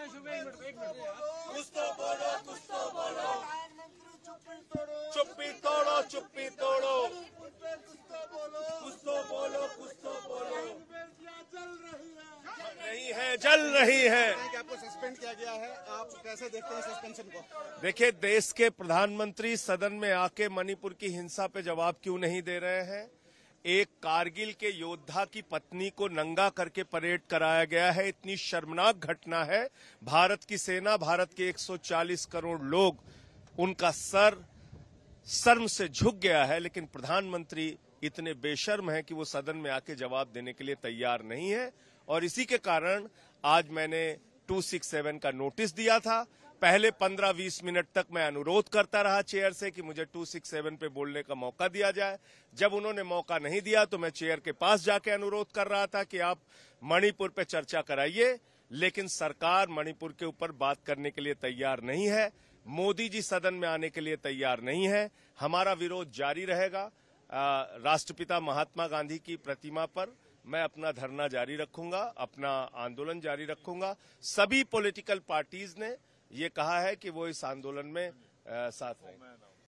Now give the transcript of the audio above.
चुप्पी तोड़ो चुप्पी तोड़ो कुछ तो बोलो कुछ तो बोलो नहीं है जल रही है आपको सस्पेंड किया गया है आप कैसे देखते हैं सस्पेंशन को देखिए देश के प्रधानमंत्री सदन में आके मणिपुर की हिंसा पे जवाब क्यों नहीं दे रहे हैं एक कारगिल के योद्धा की पत्नी को नंगा करके परेड कराया गया है इतनी शर्मनाक घटना है भारत की सेना भारत के 140 करोड़ लोग उनका सर शर्म से झुक गया है लेकिन प्रधानमंत्री इतने बेशर्म हैं कि वो सदन में आके जवाब देने के लिए तैयार नहीं है और इसी के कारण आज मैंने 267 का नोटिस दिया था पहले 15-20 मिनट तक मैं अनुरोध करता रहा चेयर से कि मुझे 267 पे बोलने का मौका दिया जाए जब उन्होंने मौका नहीं दिया तो मैं चेयर के पास जाके अनुरोध कर रहा था कि आप मणिपुर पे चर्चा कराइए लेकिन सरकार मणिपुर के ऊपर बात करने के लिए तैयार नहीं है मोदी जी सदन में आने के लिए तैयार नहीं है हमारा विरोध जारी रहेगा राष्ट्रपिता महात्मा गांधी की प्रतिमा पर मैं अपना धरना जारी रखूंगा अपना आंदोलन जारी रखूंगा सभी पॉलिटिकल पार्टीज ने ये कहा है कि वो इस आंदोलन में आ, साथ रहे